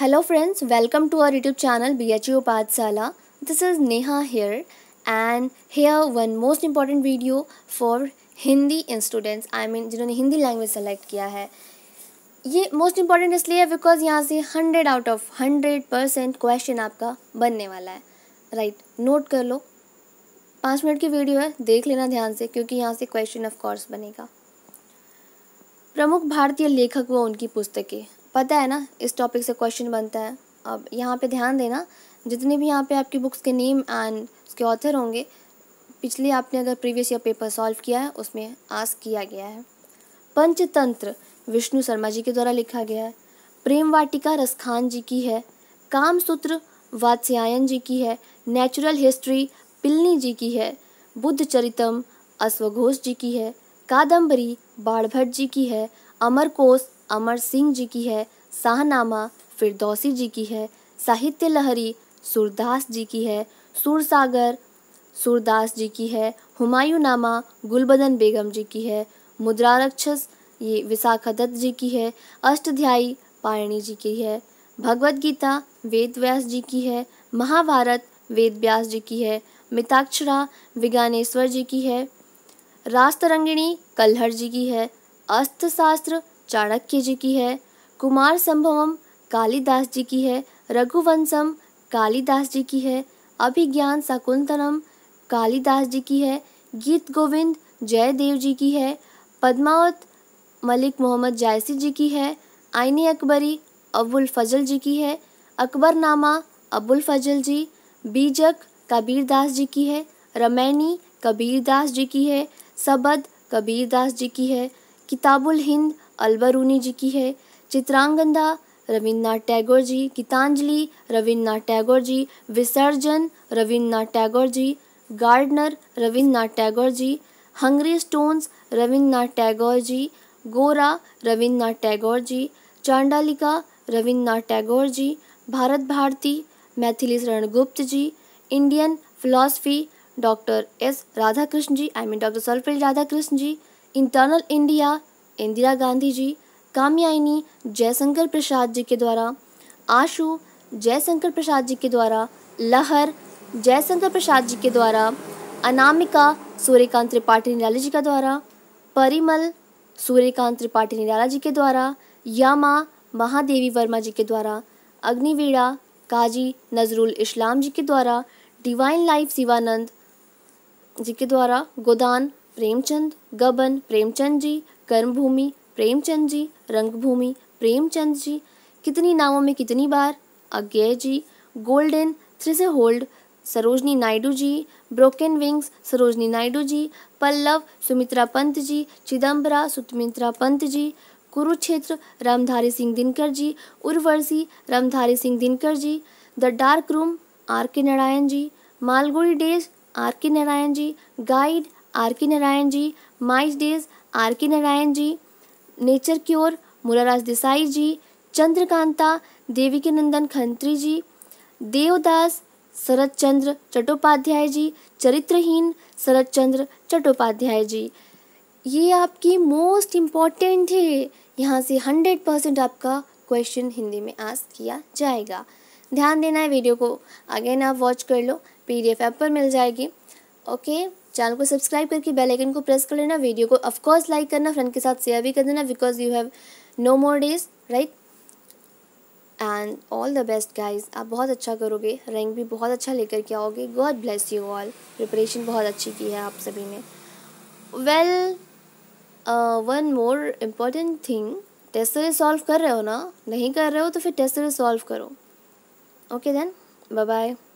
hello friends to friends, YouTube channel B H channel Pathshala this is Neha here and and one most important video for Hindi in students I mean जिन्होंने Hindi language select किया है ये most important इसलिए है because यहाँ से hundred out of hundred percent question आपका बनने वाला है राइट right, नोट कर लो पाँच मिनट की वीडियो है देख लेना ध्यान से क्योंकि यहाँ से क्वेश्चन ऑफ कोर्स बनेगा प्रमुख भारतीय लेखक व उनकी पुस्तकें पता है ना इस टॉपिक से क्वेश्चन बनता है अब यहाँ पे ध्यान देना जितने भी यहाँ पे आपकी बुक्स के नेम एंड उसके ऑथर होंगे पिछले आपने अगर प्रीवियस ईयर पेपर सॉल्व किया है उसमें आस किया गया है पंचतंत्र विष्णु शर्मा जी के द्वारा लिखा गया है प्रेम वाटिका रसखान जी की है काम सूत्र वात्स्यायन जी की है नेचुरल हिस्ट्री पिलनी जी की है बुद्ध चरितम अश्वघोष जी की है कादम्बरी बाणभट्ट जी की है अमरकोश अमर सिंह जी की है शाहनामा फिरदौसी जी की है साहित्य लहरी सूरदास जी की है सुरसागर सूरदास जी की है हुमायूं नामा गुलबदन बेगम जी की है मुद्रा रक्षस ये विशाखा दत्त जी की है अष्टध्यायी पायणी जी की है भगवद गीता वेद व्यास जी की है महाभारत वेद व्यास जी की है मिताक्षरा विज्ञानेश्वर जी की है रास्तरंगिणी कल्हर जी की है शास्त्र चाणक्य जी की है कुमार संभवम कालिदास जी की है रघुवंशम कालिदास जी की है अभिज्ञान शाकुंतलम कालिदास जी की है गीत गोविंद जयदेव जी की है पद्मावत मलिक मोहम्मद जायसी जी की है आईनी अकबरी अबुल फजल जी की है अकबरनामा अबुल फजल जी बीजक कबीरदास जी की है रमैनी कबीरदास जी की है सबद कबीरदास जी की है किताबुल हिंद अलवर जी की है चित्रांगंदा रविन्द्रनाथ टैगोर जी Geetanjali Rabindranath Tagore ji Visarjan Rabindranath Tagore ji gardener Rabindranath Tagore ji hungry stones Rabindranath Tagore ji Gora Rabindranath Tagore ji चांडालिका Rabindranath Tagore ji Bharat Bharti Maithili Sharan Gupt ji Indian philosophy doctor S Radhakrishna ji I mean doctor Sarvepalli Radhakrishna ji internal India Indira Gandhi ji Kamayani Jaishankar Prasad ji के द्वारा आशु जयशंकर प्रसाद जी के द्वारा लहर जयशंकर प्रसाद जी के द्वारा अनामिका सूर्यकांत त्रिपाठी निराला जी के द्वारा परिमल सूर्यकांत त्रिपाठी निराला जी के द्वारा यामा महादेवी वर्मा जी के द्वारा अग्निवीड़ा काजी नजरुल इस्लाम जी के द्वारा डिवाइन लाइफ शिवानंद जी के द्वारा गोदान प्रेमचंद गबन प्रेमचंद जी कर्मभूमि प्रेमचंद जी रंगभूमि प्रेमचंद जी कितनी नामों में कितनी बार Agyeya ji golden threshold Sarojini Naidu ji broken wings Sarojini Naidu ji Pallav Sumitra Pant ji Chidambara Sumitra Pant ji Kurukshetra Ramdhari Singh Dinkar ji Urvashi Ramdhari Singh Dinkar ji the dark room R K Narayan ji Malgudi days R K Narayan ji guide R K Narayan ji my days R K Narayan ji nature cure Morarji Desai ji Chandrakanta Devaki नंदन खंत्री जी देवदास शरद चंद्र चट्टोपाध्याय जी चरित्रहीन शरद चंद्र चट्टोपाध्याय जी ये आपकी मोस्ट इम्पॉर्टेंट है यहाँ से हंड्रेड परसेंट आपका क्वेश्चन हिंदी में आस किया जाएगा ध्यान देना है वीडियो को अगेन आप वॉच कर लो पीडीएफ ऐप पर मिल जाएगी ओके चैनल को सब्सक्राइब करके बेल आइकन को प्रेस कर लेना वीडियो को ऑफकोर्स लाइक करना फ्रेंड के साथ शेयर भी कर देना because you have no more days right and all the best guys आप बहुत अच्छा करोगे रैंक भी बहुत अच्छा लेकर के आओगे God bless you all preparation बहुत अच्छी की है आप सभी ने well one more important thing test series solve कर रहे हो ना नहीं कर रहे हो तो फिर टेस्ट सीरीज सॉल्व करो ओके देन बाय बाय